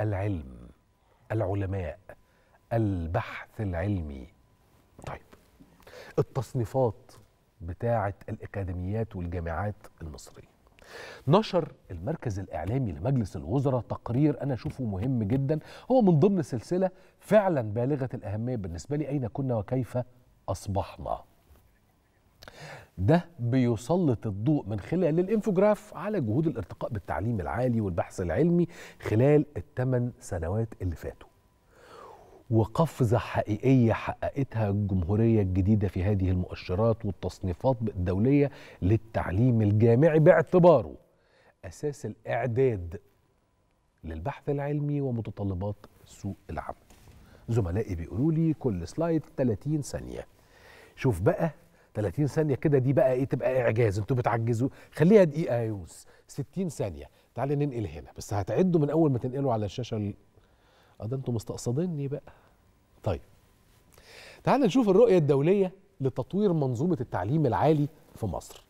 العلم العلماء البحث العلمي طيب التصنيفات بتاعه الاكاديميات والجامعات المصريه نشر المركز الاعلامي لمجلس الوزراء تقرير انا اشوفه مهم جدا هو من ضمن سلسله فعلا بالغه الاهميه بالنسبه لي اين كنا وكيف اصبحنا ده بيسلط الضوء من خلال الانفوجراف على جهود الارتقاء بالتعليم العالي والبحث العلمي خلال الثمان سنوات اللي فاتوا وقفزة حقيقية حققتها الجمهورية الجديدة في هذه المؤشرات والتصنيفات الدولية للتعليم الجامعي باعتباره أساس الإعداد للبحث العلمي ومتطلبات سوق العمل زملائي بيقولوا لي كل سلايد 30 ثانية شوف بقى 30 ثانيه كده دي بقى ايه تبقى اعجاز انتوا بتعجزوا خليها دقيقه يا يونس 60 ثانيه تعالى ننقل هنا بس هتعدوا من اول ما تنقلوا على الشاشه اه ده انتوا مستقصديني بقى طيب تعالى نشوف الرؤيه الدوليه لتطوير منظومه التعليم العالي في مصر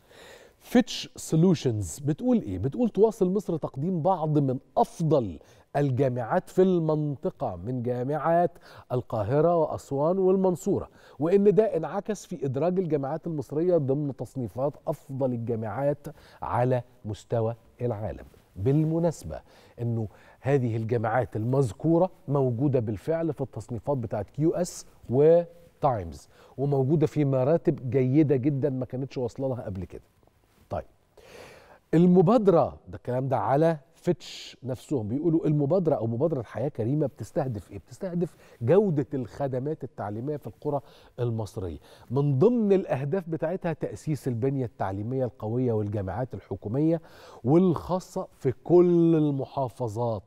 فيتش سولوشنز بتقول ايه بتقول تواصل مصر تقديم بعض من افضل الجامعات في المنطقة من جامعات القاهرة وأسوان والمنصورة وإن ده انعكس في إدراج الجامعات المصرية ضمن تصنيفات أفضل الجامعات على مستوى العالم بالمناسبة أنه هذه الجامعات المذكورة موجودة بالفعل في التصنيفات بتاعت كيو اس وتايمز وموجودة في مراتب جيدة جدا ما كانتش واصلة لها قبل كده المبادره ده الكلام ده على فيتش نفسهم بيقولوا المبادره او مبادره حياه كريمه بتستهدف ايه؟ بتستهدف جوده الخدمات التعليميه في القرى المصريه، من ضمن الاهداف بتاعتها تاسيس البنيه التعليميه القويه والجامعات الحكوميه والخاصه في كل المحافظات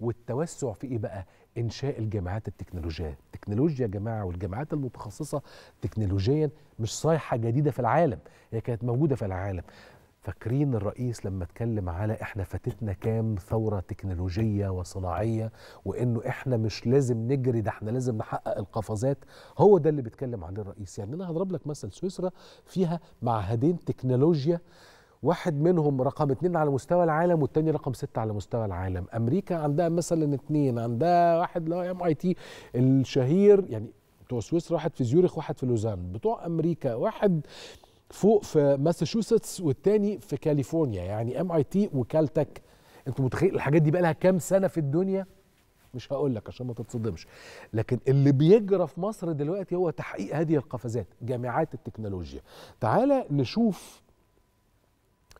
والتوسع في ايه بقى؟ انشاء الجامعات التكنولوجيه، التكنولوجيا يا جماعه والجامعات المتخصصه تكنولوجيا مش صايحه جديده في العالم، هي كانت موجوده في العالم، فاكرين الرئيس لما اتكلم على احنا فاتتنا كام ثوره تكنولوجيه وصناعيه وانه احنا مش لازم نجري ده احنا لازم نحقق القفزات هو ده اللي بيتكلم عليه الرئيس يعني انا هضرب لك مثل سويسرا فيها معهدين تكنولوجيا واحد منهم رقم اتنين على مستوى العالم والتاني رقم ستة على مستوى العالم امريكا عندها مثلا اتنين عندها واحد اللي هو ام اي تي الشهير يعني بتوع سويسرا واحد في زيورخ واحد في لوزان بتوع امريكا واحد فوق في ماساتشوستس والتاني في كاليفورنيا يعني ام اي تي وكالتك انت متخيل الحاجات دي بقى لها كام سنه في الدنيا مش هقول لك عشان ما تتصدمش لكن اللي بيجرى في مصر دلوقتي هو تحقيق هذه القفزات جامعات التكنولوجيا تعالى نشوف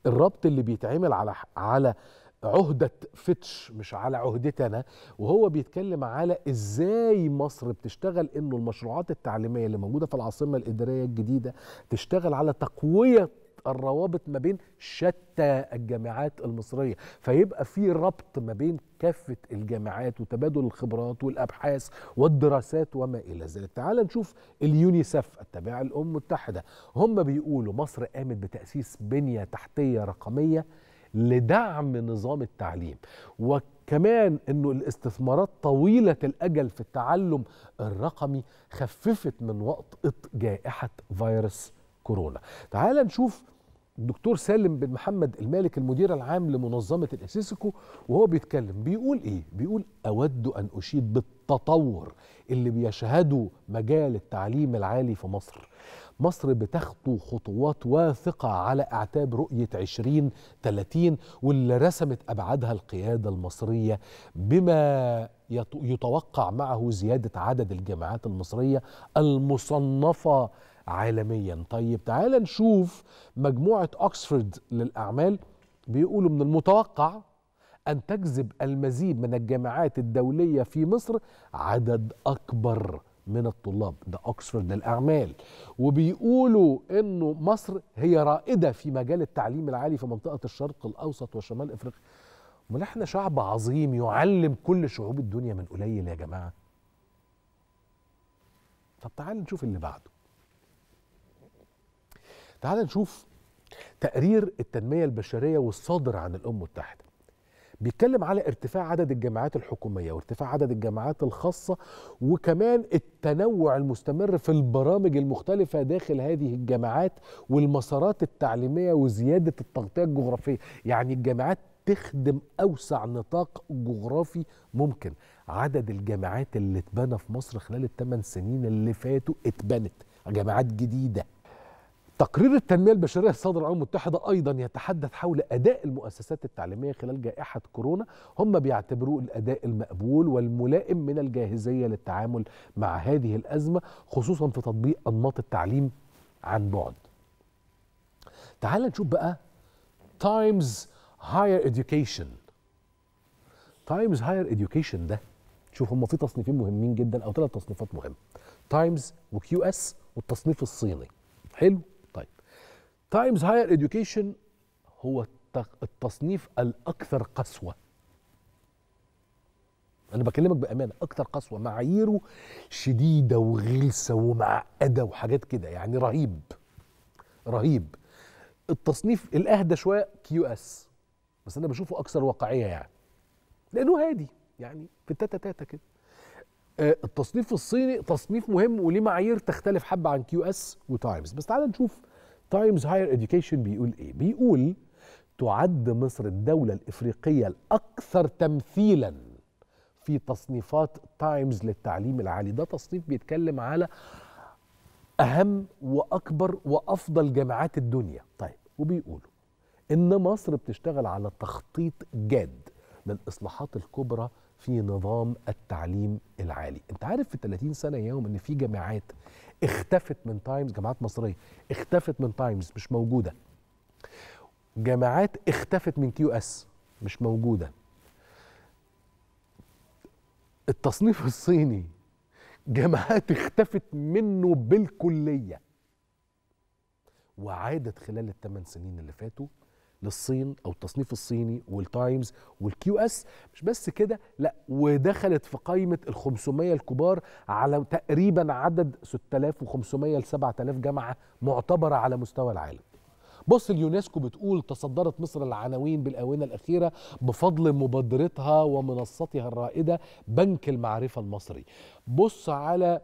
الربط اللي بيتعمل على على عهدة فتش مش على عهدتنا وهو بيتكلم على إزاي مصر بتشتغل إنه المشروعات التعليمية اللي موجودة في العاصمة الإدارية الجديدة تشتغل على تقوية الروابط ما بين شتى الجامعات المصرية فيبقى في ربط ما بين كافة الجامعات وتبادل الخبرات والأبحاث والدراسات وما إلى ذلك تعال نشوف اليونيسف التابعة للأمم المتحدة هم بيقولوا مصر قامت بتأسيس بنية تحتية رقمية لدعم نظام التعليم وكمان انه الاستثمارات طويله الاجل في التعلم الرقمي خففت من وقت جائحه فيروس كورونا تعال نشوف الدكتور سالم بن محمد المالك المدير العام لمنظمه الاسيسكو وهو بيتكلم بيقول ايه بيقول اود ان اشيد بالتطور اللي بيشهده مجال التعليم العالي في مصر مصر بتخطو خطوات واثقة على أعتاب رؤية 2030 واللي رسمت أبعادها القيادة المصرية بما يتوقع معه زيادة عدد الجامعات المصرية المصنفة عالميا طيب تعال نشوف مجموعة أكسفورد للأعمال بيقولوا من المتوقع أن تجذب المزيد من الجامعات الدولية في مصر عدد أكبر من الطلاب ده أكسفورد للأعمال وبيقولوا أنه مصر هي رائدة في مجال التعليم العالي في منطقة الشرق الأوسط وشمال إفريقيا امال احنا شعب عظيم يعلم كل شعوب الدنيا من قليل يا جماعه طب تعال نشوف اللي بعده تعال نشوف تقرير التنميه البشريه والصادر عن الامم المتحده بيتكلم على ارتفاع عدد الجامعات الحكوميه وارتفاع عدد الجامعات الخاصه وكمان التنوع المستمر في البرامج المختلفه داخل هذه الجامعات والمسارات التعليميه وزياده التغطيه الجغرافيه يعني الجامعات تخدم اوسع نطاق جغرافي ممكن عدد الجامعات اللي اتبنى في مصر خلال الثمان سنين اللي فاتوا اتبنت جامعات جديده تقرير التنمية البشرية الصادر عن الأمم المتحدة أيضا يتحدث حول أداء المؤسسات التعليمية خلال جائحة كورونا هم بيعتبروه الأداء المقبول والملائم من الجاهزية للتعامل مع هذه الأزمة خصوصا في تطبيق أنماط التعليم عن بعد تعال نشوف بقى تايمز هاير اديوكيشن تايمز هاير اديوكيشن ده شوف هم في تصنيفين مهمين جدا أو ثلاث تصنيفات مهمة تايمز وكيو اس والتصنيف الصيني حلو تايمز هاير اديوكيشن هو التصنيف الاكثر قسوه انا بكلمك بامانه اكثر قسوه معاييره شديده وغلسه ومعقده وحاجات كده يعني رهيب رهيب التصنيف الاهدى شويه كيو اس بس انا بشوفه اكثر واقعيه يعني لانه هادي يعني في التاتا تاتا كده آه، التصنيف الصيني تصنيف مهم وليه معايير تختلف حبه عن كيو اس وتايمز بس تعال نشوف تايمز هاير اديوكيشن بيقول ايه بيقول تعد مصر الدولة الإفريقية الأكثر تمثيلا في تصنيفات تايمز للتعليم العالي ده تصنيف بيتكلم على أهم وأكبر وأفضل جامعات الدنيا طيب وبيقولوا إن مصر بتشتغل على تخطيط جاد للإصلاحات الكبرى في نظام التعليم العالي انت عارف في 30 سنه يوم ان في جامعات اختفت من تايمز جامعات مصريه اختفت من تايمز مش موجوده جامعات اختفت من كيو اس مش موجوده التصنيف الصيني جامعات اختفت منه بالكليه وعادت خلال الثمان سنين اللي فاتوا للصين او التصنيف الصيني والتايمز والكيو اس مش بس كده لا ودخلت في قائمه ال 500 الكبار على تقريبا عدد 6500 ل 7000 جامعه معتبره على مستوى العالم بص اليونسكو بتقول تصدرت مصر العناوين بالآونة الأخيرة بفضل مبادرتها ومنصتها الرائدة بنك المعرفة المصري بص على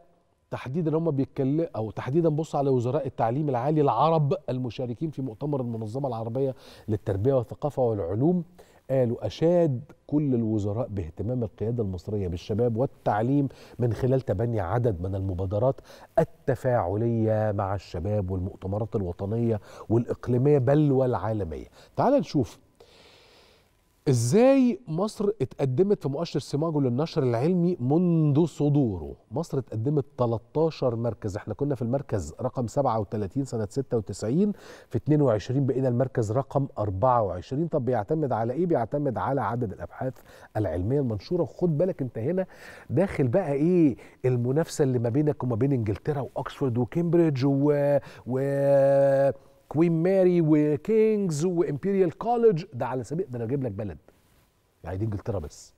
تحديدا هم بيتكلم او تحديدا بص على وزراء التعليم العالي العرب المشاركين في مؤتمر المنظمه العربيه للتربيه والثقافه والعلوم قالوا أشاد كل الوزراء باهتمام القيادة المصرية بالشباب والتعليم من خلال تبني عدد من المبادرات التفاعلية مع الشباب والمؤتمرات الوطنية والإقليمية بل والعالمية تعال نشوف ازاي مصر اتقدمت في مؤشر سيماجو للنشر العلمي منذ صدوره مصر اتقدمت 13 مركز احنا كنا في المركز رقم 37 سنة 96 في 22 بقينا المركز رقم 24 طب بيعتمد على ايه بيعتمد على عدد الابحاث العلمية المنشورة وخد بالك انت هنا داخل بقى ايه المنافسة اللي ما بينك وما بين انجلترا واكسفورد وكامبريدج و, و... كوين ماري وكينجز وامبيريال كولج ده على سبيل ده انا جايب لك بلد يعني دي انجلترا بس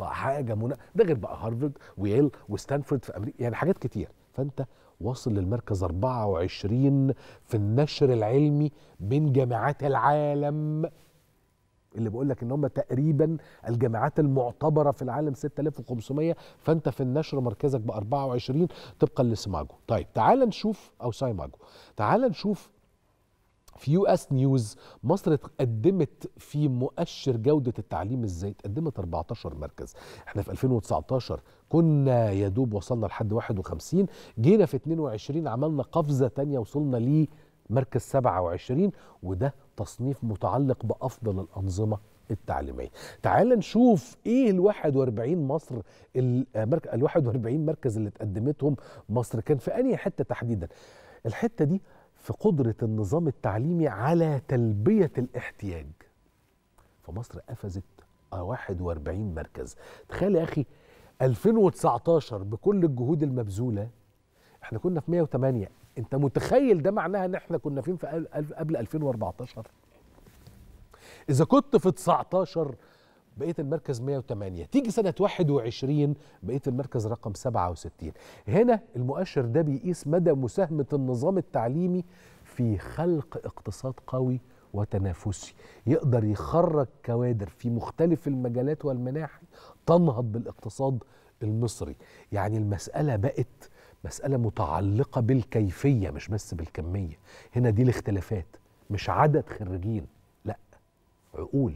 حاجه منا... ده غير بقى هارفرد وييل وستانفورد في امريكا يعني حاجات كتير فانت واصل للمركز 24 في النشر العلمي بين جامعات العالم اللي بقول لك ان هم تقريبا الجامعات المعتبره في العالم 6500 فانت في النشر مركزك ب 24 طبقا لسماجو طيب تعال نشوف او سايماجو تعال نشوف في يو اس نيوز مصر قدمت في مؤشر جودة التعليم ازاي قدمت 14 مركز احنا في 2019 كنا يا دوب وصلنا لحد 51 جينا في 22 عملنا قفزة تانية وصلنا لي مركز 27 وده تصنيف متعلق بأفضل الأنظمة التعليمية تعال نشوف ايه ال 41 مصر ال 41 مركز اللي اتقدمتهم مصر كان في انهي حته تحديدا الحته دي في قدرة النظام التعليمي على تلبية الاحتياج فمصر قفزت 41 مركز تخيل يا أخي 2019 بكل الجهود المبذولة احنا كنا في 108 انت متخيل ده معناها ان احنا كنا فين في قبل 2014 اذا كنت في 19 بقيت المركز 108 تيجي سنة 21 بقيت المركز رقم 67 هنا المؤشر ده بيقيس مدى مساهمة النظام التعليمي في خلق اقتصاد قوي وتنافسي يقدر يخرج كوادر في مختلف المجالات والمناحي تنهض بالاقتصاد المصري يعني المسألة بقت مسألة متعلقة بالكيفية مش بس بالكمية هنا دي الاختلافات مش عدد خريجين لا عقول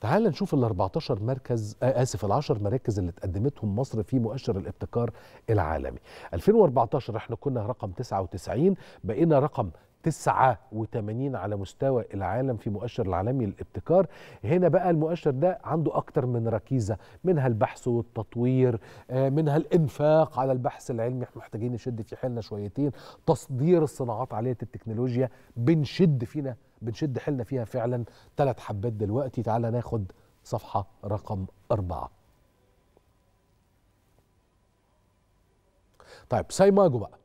تعال نشوف ال 14 مركز آه اسف ال 10 مراكز اللي اتقدمتهم مصر في مؤشر الابتكار العالمي 2014 احنا كنا رقم 99 بقينا رقم 89 على مستوى العالم في مؤشر العالمي للابتكار هنا بقى المؤشر ده عنده أكتر من ركيزة منها البحث والتطوير آه، منها الإنفاق على البحث العلمي احنا محتاجين نشد في حيلنا شويتين تصدير الصناعات عالية التكنولوجيا بنشد فينا بنشد حيلنا فيها فعلا ثلاث حبات دلوقتي تعالى ناخد صفحة رقم أربعة طيب سايماجو بقى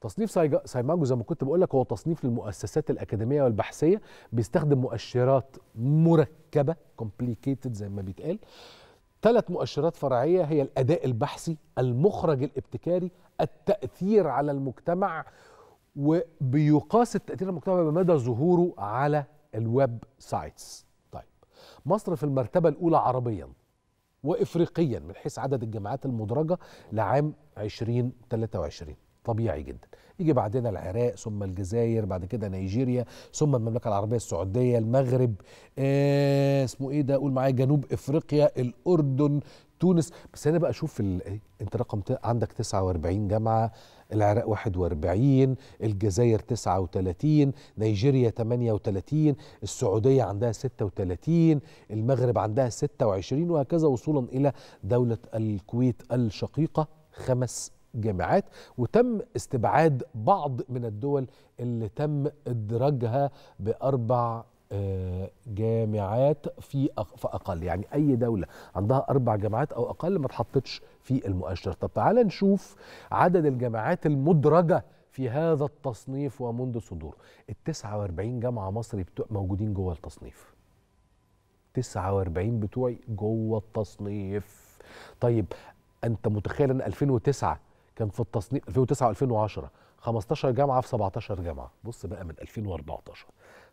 تصنيف سايماجو زي ما كنت بقول لك هو تصنيف للمؤسسات الاكاديميه والبحثيه بيستخدم مؤشرات مركبه كومبليكيتد زي ما بيتقال ثلاث مؤشرات فرعيه هي الاداء البحثي المخرج الابتكاري التاثير على المجتمع وبيقاس التأثير المجتمعي بمدى ظهوره على الويب سايتس طيب مصر في المرتبة الأولى عربيا وإفريقيا من حيث عدد الجامعات المدرجة لعام 2023 طبيعي جدا يجي بعدنا العراق ثم الجزائر بعد كده نيجيريا ثم المملكه العربيه السعوديه المغرب آه اسمه ايه ده قول معايا جنوب افريقيا الاردن تونس بس انا بقى اشوف ال... انت رقم عندك 49 جامعه العراق 41 الجزائر 39 نيجيريا 38 السعوديه عندها 36 المغرب عندها 26 وهكذا وصولا الى دوله الكويت الشقيقه خمس جامعات وتم استبعاد بعض من الدول اللي تم ادراجها باربع آه، جامعات في اقل يعني اي دوله عندها اربع جامعات او اقل ما اتحطتش في المؤشر طب تعالى نشوف عدد الجامعات المدرجه في هذا التصنيف ومنذ صدوره ال 49 جامعه مصري موجودين جوه التصنيف 49 بتوعي جوه التصنيف طيب انت متخيل ان 2009 كان في التصنيف 2009 و2010 15 جامعه في 17 جامعه بص بقى من 2014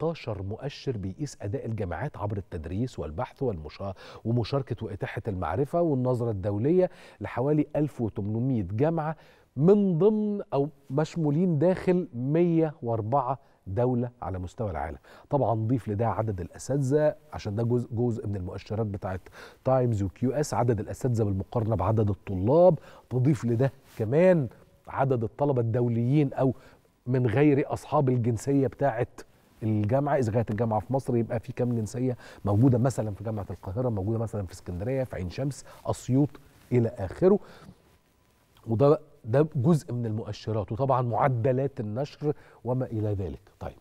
13 مؤشر بيقيس أداء الجامعات عبر التدريس والبحث والمشا... ومشاركة وإتاحة المعرفة والنظرة الدولية لحوالي 1800 جامعة من ضمن أو مشمولين داخل 104 دولة على مستوى العالم طبعا ضيف لده عدد الأساتذة عشان ده جزء, جزء من المؤشرات بتاعت تايمز وكيو اس عدد الأساتذة بالمقارنة بعدد الطلاب تضيف لده كمان عدد الطلبة الدوليين أو من غير أصحاب الجنسية بتاعت الجامعه اذا كانت الجامعه في مصر يبقى في كام جنسيه موجوده مثلا في جامعه القاهره موجوده مثلا في اسكندريه في عين شمس اسيوط الى اخره وده ده جزء من المؤشرات وطبعا معدلات النشر وما الى ذلك طيب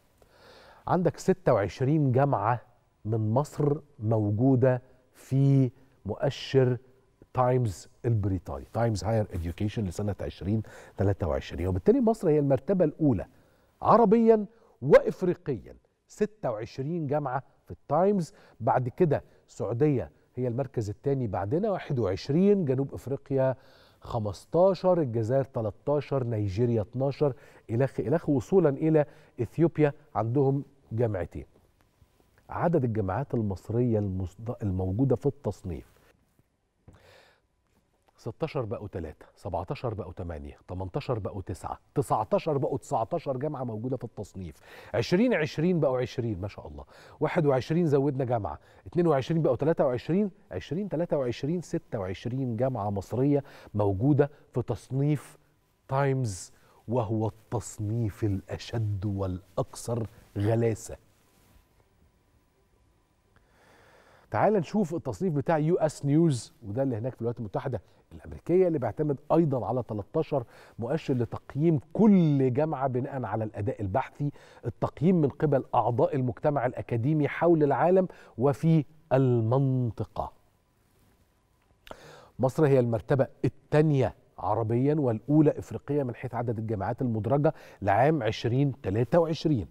عندك 26 جامعه من مصر موجوده في مؤشر تايمز البريطاني تايمز هاير اديوكيشن لسنه 2023 وبالتالي مصر هي المرتبه الاولى عربيا وإفريقيا 26 جامعة في التايمز بعد كده السعودية هي المركز الثاني بعدنا 21 جنوب إفريقيا 15 الجزائر 13 نيجيريا 12 إلخ إلخ وصولا إلى إثيوبيا عندهم جامعتين عدد الجامعات المصرية الموجودة في التصنيف 16 بقوا 3 17 بقوا 8 18 بقوا 9 19 بقوا 19 جامعه موجوده في التصنيف 20 20 بقوا 20 ما شاء الله 21 زودنا جامعه 22 بقوا 23 20 23 26 جامعه مصريه موجوده في تصنيف تايمز وهو التصنيف الاشد والاكثر غلاسه تعال نشوف التصنيف بتاع يو اس نيوز وده اللي هناك في الولايات المتحده الامريكيه اللي بيعتمد ايضا على 13 مؤشر لتقييم كل جامعه بناء على الاداء البحثي التقييم من قبل اعضاء المجتمع الاكاديمي حول العالم وفي المنطقه مصر هي المرتبه الثانيه عربيا والاولى افريقيا من حيث عدد الجامعات المدرجه لعام 2023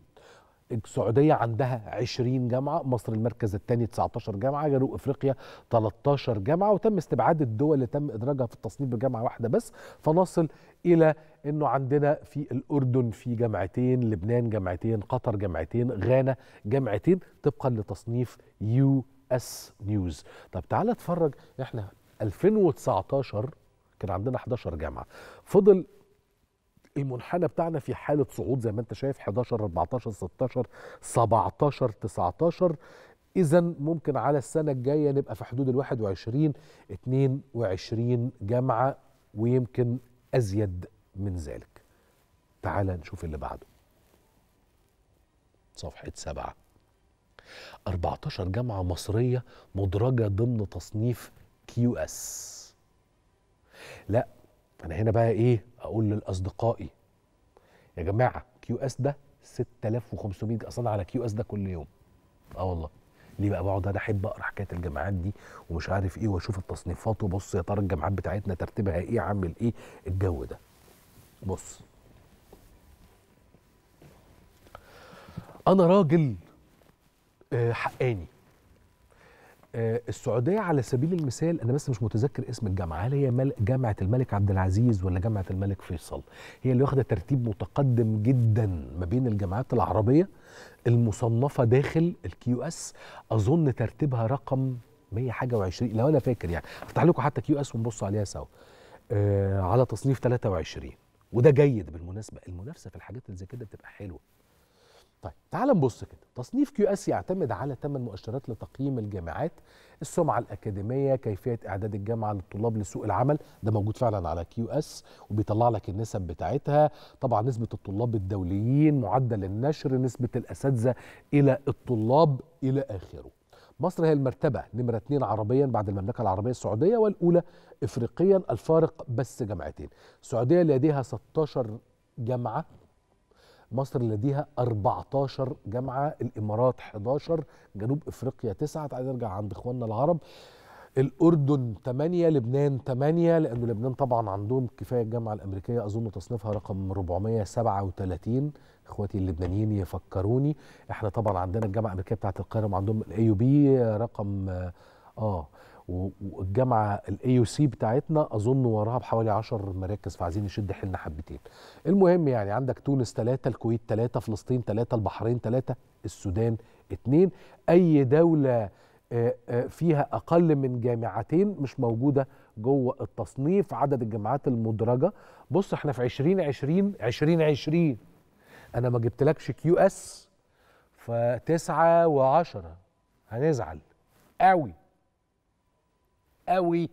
السعوديه عندها 20 جامعه مصر المركز الثاني 19 جامعه جنوب افريقيا 13 جامعه وتم استبعاد الدول اللي تم ادراجها في التصنيف بجامعه واحده بس فنصل الى انه عندنا في الاردن في جامعتين لبنان جامعتين قطر جامعتين غانا جامعتين طبقا لتصنيف يو اس نيوز طب تعالى اتفرج احنا 2019 كان عندنا 11 جامعه فضل المنحنى بتاعنا في حاله صعود زي ما انت شايف 11 14 16 17 19 اذا ممكن على السنه الجايه نبقى في حدود ال 21 22 جامعه ويمكن ازيد من ذلك تعال نشوف اللي بعده صفحه سبعه 14 جامعه مصريه مدرجه ضمن تصنيف كيو اس لا انا هنا بقى ايه اقول لاصدقائي يا جماعه كيو اس ده 6500 اصلا على كيو اس ده كل يوم اه والله ليه بقى بقعد انا احب اقرا حكايه الجامعات دي ومش عارف ايه واشوف التصنيفات وبص يا ترى الجامعات بتاعتنا ترتيبها ايه عامل ايه الجو ده بص انا راجل آه، حقاني آه، السعوديه على سبيل المثال انا بس مش متذكر اسم الجامعه هل هي جامعه الملك عبد العزيز ولا جامعه الملك فيصل هي اللي واخده ترتيب متقدم جدا ما بين الجامعات العربيه المصنفه داخل الكيو اس اظن ترتيبها رقم 100 حاجه و20 لو انا فاكر يعني افتح لكم حتى كيو اس ونبص عليها سوا آه على تصنيف 23 وده جيد بالمناسبه المنافسه في الحاجات اللي زي كده بتبقى حلوه طيب تعال نبص كده تصنيف كيو اس يعتمد على 8 مؤشرات لتقييم الجامعات السمعه الاكاديميه كيفيه اعداد الجامعه للطلاب لسوق العمل ده موجود فعلا على كيو اس وبيطلع لك النسب بتاعتها طبعا نسبه الطلاب الدوليين معدل النشر نسبه الاساتذه الى الطلاب الى اخره مصر هي المرتبة نمرة اثنين عربيا بعد المملكة العربية السعودية والأولى إفريقيا الفارق بس جامعتين السعودية لديها 16 جامعة مصر لديها 14 جامعه الامارات 11 جنوب افريقيا 9 تعالى نرجع عند اخواننا العرب الاردن 8 لبنان 8 لانه لبنان طبعا عندهم كفايه الجامعه الامريكيه اظن تصنيفها رقم 437 اخواتي اللبنانيين يفكروني احنا طبعا عندنا الجامعه الامريكيه بتاعه القاهره وعندهم الاي يو بي رقم اه والجامعه الاي يو سي بتاعتنا اظن وراها بحوالي 10 مراكز فعايزين نشد حيلنا حبتين. المهم يعني عندك تونس ثلاثه، الكويت ثلاثه، فلسطين ثلاثه، البحرين ثلاثه، السودان اثنين، اي دوله فيها اقل من جامعتين مش موجوده جوه التصنيف عدد الجامعات المدرجه بص احنا في 2020 2020 انا ما جبتلكش كيو اس فتسعة وعشرة هنزعل قوي قوي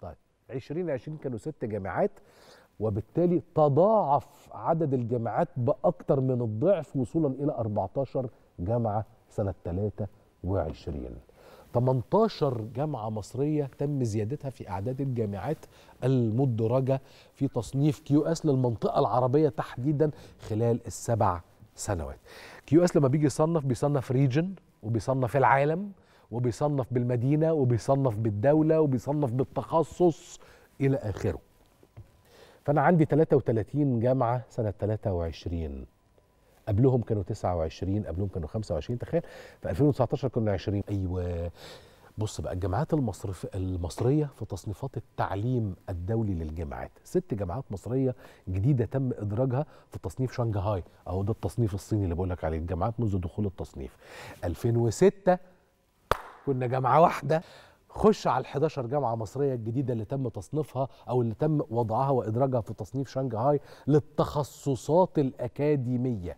طيب 2020 كانوا ست جامعات وبالتالي تضاعف عدد الجامعات بأكثر من الضعف وصولا إلى 14 جامعة سنة 23 18 جامعة مصرية تم زيادتها في أعداد الجامعات المدرجة في تصنيف كيو اس للمنطقة العربية تحديدا خلال السبع سنوات كيو اس لما بيجي يصنف بيصنف ريجن وبيصنف العالم وبيصنف بالمدينه وبيصنف بالدوله وبيصنف بالتخصص الى اخره فانا عندي 33 جامعه سنه 23 قبلهم كانوا 29 قبلهم كانوا 25 تخيل في 2019 كنا 20 ايوه بص بقى الجامعات المصرف المصرية في تصنيفات التعليم الدولي للجامعات ست جامعات مصرية جديدة تم إدراجها في تصنيف شنغهاي أهو ده التصنيف الصيني اللي بقول لك عليه الجامعات منذ دخول التصنيف 2006 كنا جامعه واحده خش على ال11 جامعه مصريه الجديده اللي تم تصنيفها او اللي تم وضعها وادراجها في تصنيف شنغهاي للتخصصات الاكاديميه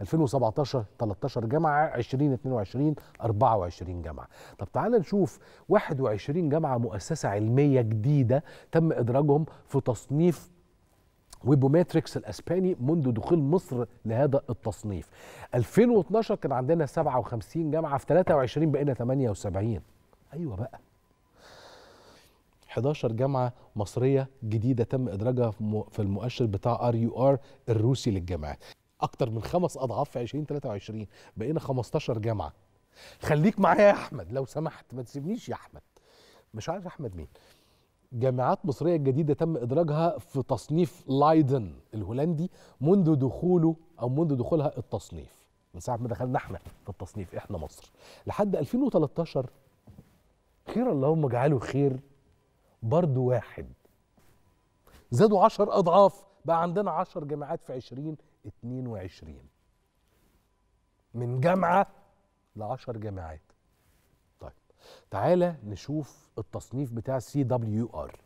2017 13 جامعه 2022 24 جامعه طب تعال نشوف 21 جامعه مؤسسه علميه جديده تم ادراجهم في تصنيف ويبوماتريكس الاسباني منذ دخول مصر لهذا التصنيف 2012 كان عندنا 57 جامعه في 23 بقينا 78 ايوه بقى 11 جامعه مصريه جديده تم ادراجها في المؤشر بتاع ار يو ار الروسي للجامعات اكتر من خمس اضعاف في 2023 بقينا 15 جامعه خليك معايا يا احمد لو سمحت ما تسيبنيش يا احمد مش عارف احمد مين جامعات مصرية جديدة تم إدراجها في تصنيف لايدن الهولندي منذ دخوله أو منذ دخولها التصنيف من ساعة ما دخلنا احنا في التصنيف احنا مصر لحد 2013 خير اللهم اجعله خير برضو واحد زادوا 10 أضعاف بقى عندنا 10 جامعات في 2022 من جامعة ل 10 جامعات تعالى نشوف التصنيف بتاع سي دبليو ار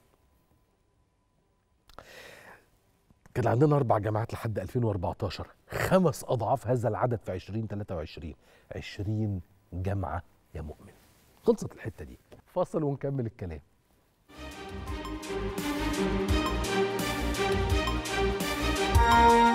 كان عندنا اربع جامعات لحد 2014 خمس اضعاف هذا العدد في 2023 20 جامعه يا مؤمن خلصت الحته دي فاصل ونكمل الكلام thank you